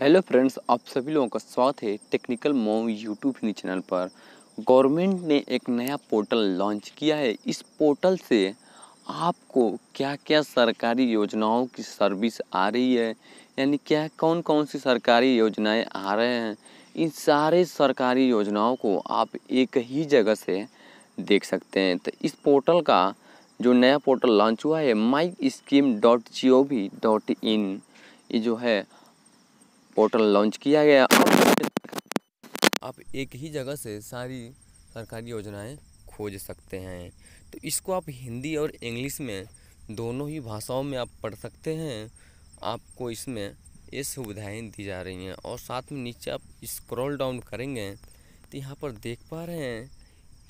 hello friends आप सभी लोगों का स्वागत है टेक्निकल मोम यूट्यूब चैनल पर गवर्नमेंट ने एक नया पोर्टल लॉन्च किया है इस पोर्टल से आपको क्या क्या सरकारी योजनाओं की सर्विस आ रही है यानी क्या कौन कौन सी सरकारी योजनाएं आ रहे हैं इन सारे सरकारी योजनाओं को आप एक ही जगह से देख सकते हैं तो इस पोर्टल का जो नया पोर्टल लॉन्च हुआ है my scheme dot G O V dot in ये जो है पोर्टल लॉन्च किया गया आप एक ही जगह से सारी सरकारी योजनाएं खोज सकते हैं तो इसको आप हिंदी और इंग्लिश में दोनों ही भाषाओं में आप पढ़ सकते हैं आपको इसमें ये सुविधाएं दी जा रही हैं और साथ में नीचे आप स्क्रॉल डाउन करेंगे तो यहाँ पर देख पा रहे हैं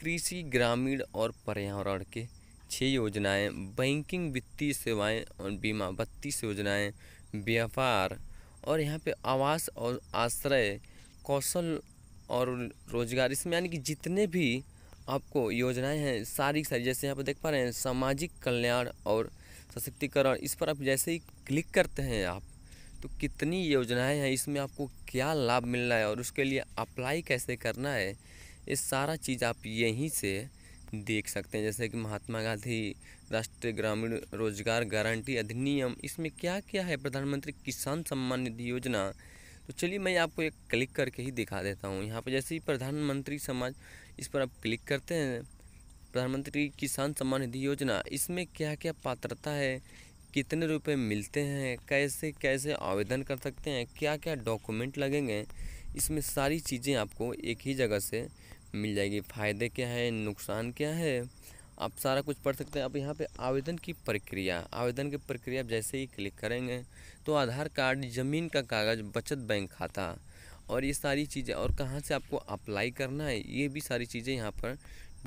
कृषि ग्रामीण और पर्यावरण के छः योजनाएं बैंकिंग वित्तीय सेवाएं और बीमा बत्तीस योजनाएं व्यापार और यहाँ पे आवास और आश्रय कौशल और रोजगार इसमें यानी कि जितने भी आपको योजनाएं हैं सारी सारी जैसे यहाँ पर देख पा रहे हैं सामाजिक कल्याण और सशक्तिकरण इस पर आप जैसे ही क्लिक करते हैं आप तो कितनी योजनाएं हैं इसमें आपको क्या लाभ मिल रहा है और उसके लिए अप्लाई कैसे करना है ये सारा चीज़ आप यहीं से देख सकते हैं जैसे कि महात्मा गांधी राष्ट्रीय ग्रामीण रोजगार गारंटी अधिनियम इसमें क्या क्या है प्रधानमंत्री किसान सम्मान निधि योजना तो चलिए मैं आपको एक क्लिक करके ही दिखा देता हूँ यहाँ पर जैसे ही प्रधानमंत्री समाज इस पर आप क्लिक करते हैं प्रधानमंत्री किसान सम्मान निधि योजना इसमें क्या क्या पात्रता है कितने रुपए मिलते हैं कैसे कैसे आवेदन कर सकते हैं क्या क्या डॉक्यूमेंट लगेंगे इसमें सारी चीज़ें आपको एक ही जगह से मिल जाएगी फ़ायदे क्या है नुकसान क्या है आप सारा कुछ पढ़ सकते हैं अब यहाँ पे आवेदन की प्रक्रिया आवेदन की प्रक्रिया आप जैसे ही क्लिक करेंगे तो आधार कार्ड ज़मीन का कागज़ बचत बैंक खाता और ये सारी चीज़ें और कहाँ से आपको अप्लाई करना है ये भी सारी चीज़ें यहाँ पर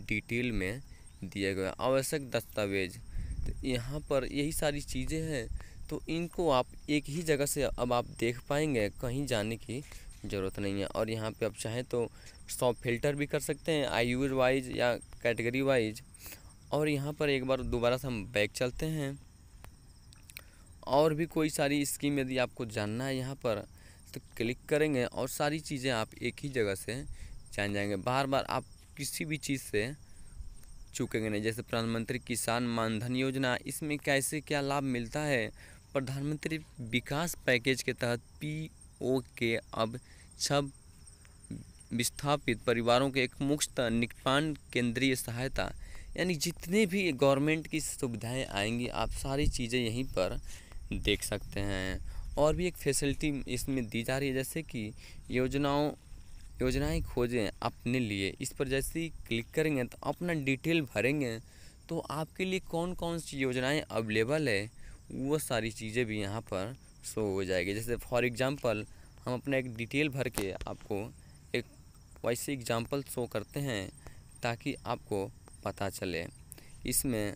डिटेल में दिए गए आवश्यक दस्तावेज तो यहाँ पर यही सारी चीज़ें हैं तो इनको आप एक ही जगह से अब आप देख पाएंगे कहीं जाने की ज़रूरत नहीं है और यहाँ पे आप चाहें तो सॉ फिल्टर भी कर सकते हैं आई यूज वाइज या कैटेगरी वाइज और यहाँ पर एक बार दोबारा से हम बैक चलते हैं और भी कोई सारी स्कीम यदि आपको जानना है यहाँ पर तो क्लिक करेंगे और सारी चीज़ें आप एक ही जगह से जान जाएंगे बार बार आप किसी भी चीज़ से चूकेंगे नहीं जैसे प्रधानमंत्री किसान मानधन योजना इसमें कैसे क्या लाभ मिलता है प्रधानमंत्री विकास पैकेज के तहत पी के अब सब विस्थापित परिवारों के एक मुफ्त निपटान केंद्रीय सहायता यानी जितने भी गवर्नमेंट की सुविधाएं आएंगी आप सारी चीज़ें यहीं पर देख सकते हैं और भी एक फैसिलिटी इसमें दी जा रही है जैसे कि योजनाओं योजनाएं खोजें अपने लिए इस पर जैसे ही क्लिक करेंगे तो अपना डिटेल भरेंगे तो आपके लिए कौन कौन सी योजनाएं अवेलेबल है वो सारी चीज़ें भी यहाँ पर शो हो जाएगी जैसे फॉर एग्ज़ाम्पल हम अपना एक डिटेल भर के आपको एक वैसे एग्ज़ाम्पल शो करते हैं ताकि आपको पता चले इसमें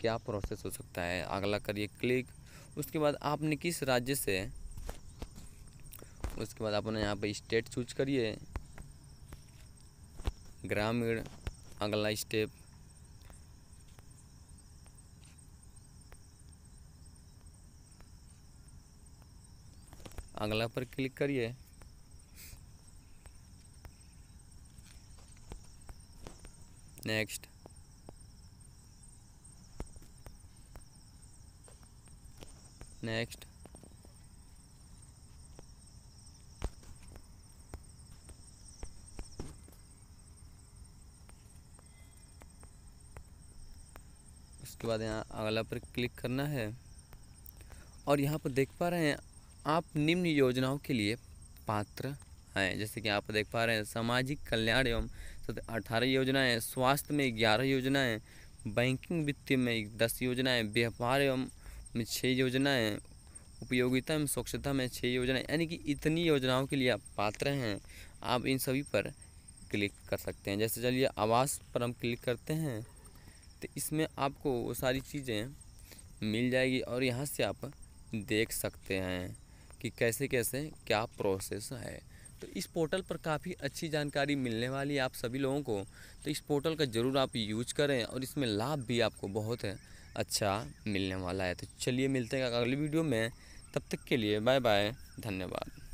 क्या प्रोसेस हो सकता है अगला करिए क्लिक उसके बाद आपने किस राज्य से उसके बाद आपने यहाँ पे स्टेट चूज करिए ग्रामीण अगला स्टेप अगला पर क्लिक करिए नेक्स्ट नेक्स्ट उसके बाद यहाँ अगला पर क्लिक करना है और यहाँ पर देख पा रहे हैं आप निम्न योजनाओं के लिए पात्र हैं जैसे कि आप देख पा रहे हैं सामाजिक कल्याण एवं अठारह योजनाएं स्वास्थ्य में ग्यारह योजनाएं बैंकिंग वित्तीय में दस योजनाएं व्यापार एवं में छः योजनाएं उपयोगिता एवं स्वच्छता में छः योजनाएं यानी कि इतनी योजनाओं के लिए आप पात्र हैं आप इन सभी पर क्लिक कर सकते हैं जैसे चलिए आवास पर हम क्लिक करते हैं तो इसमें आपको वो सारी चीज़ें मिल जाएगी और यहाँ से आप देख सकते हैं कि कैसे कैसे क्या प्रोसेस है तो इस पोर्टल पर काफ़ी अच्छी जानकारी मिलने वाली है आप सभी लोगों को तो इस पोर्टल का ज़रूर आप यूज करें और इसमें लाभ भी आपको बहुत अच्छा मिलने वाला है तो चलिए मिलते हैं अगली वीडियो में तब तक के लिए बाय बाय धन्यवाद